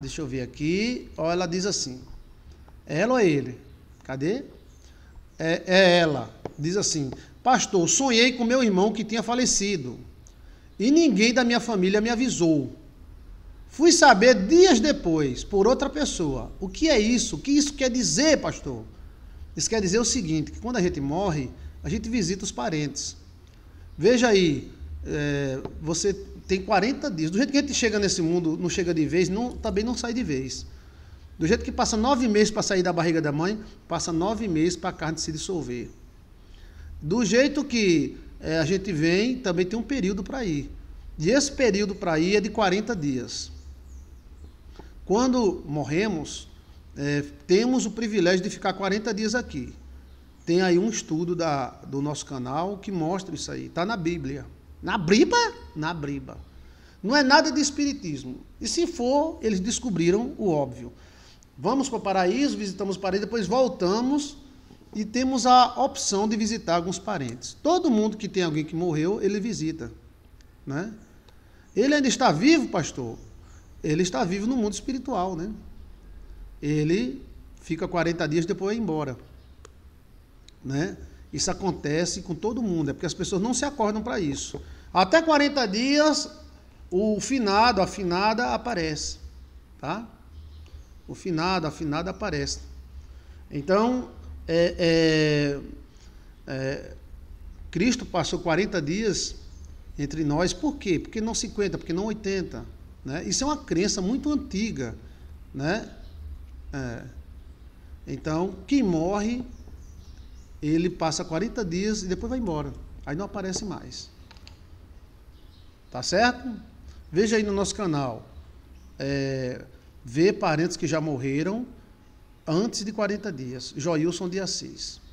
Deixa eu ver aqui. Ó, ela diz assim. É ela ou é ele? Cadê? É, é ela. Diz assim: Pastor, sonhei com meu irmão que tinha falecido. E ninguém da minha família me avisou. Fui saber dias depois, por outra pessoa. O que é isso? O que isso quer dizer, pastor? Isso quer dizer o seguinte: que quando a gente morre, a gente visita os parentes. Veja aí, é, você tem 40 dias. Do jeito que a gente chega nesse mundo, não chega de vez, não, também não sai de vez. Do jeito que passa nove meses para sair da barriga da mãe, passa nove meses para a carne se dissolver. Do jeito que é, a gente vem, também tem um período para ir. E esse período para ir é de 40 dias. Quando morremos, é, temos o privilégio de ficar 40 dias aqui. Tem aí um estudo da, do nosso canal que mostra isso aí. Está na Bíblia. Na briba? Na briba. Não é nada de espiritismo. E se for, eles descobriram o óbvio. Vamos para o paraíso, visitamos o parentes, depois voltamos e temos a opção de visitar alguns parentes. Todo mundo que tem alguém que morreu, ele visita. Né? Ele ainda está vivo, pastor. Ele está vivo no mundo espiritual. Né? Ele fica 40 dias depois e é embora. Né? Isso acontece com todo mundo, é porque as pessoas não se acordam para isso. Até 40 dias, o finado, a finada aparece, tá? O finado, a finada aparece. Então, é, é, é, Cristo passou 40 dias entre nós, por quê? Porque não 50, porque não 80, né? Isso é uma crença muito antiga, né? É. Então, quem morre ele passa 40 dias e depois vai embora. Aí não aparece mais. Tá certo? Veja aí no nosso canal. É, ver parentes que já morreram antes de 40 dias. Joilson de Assis.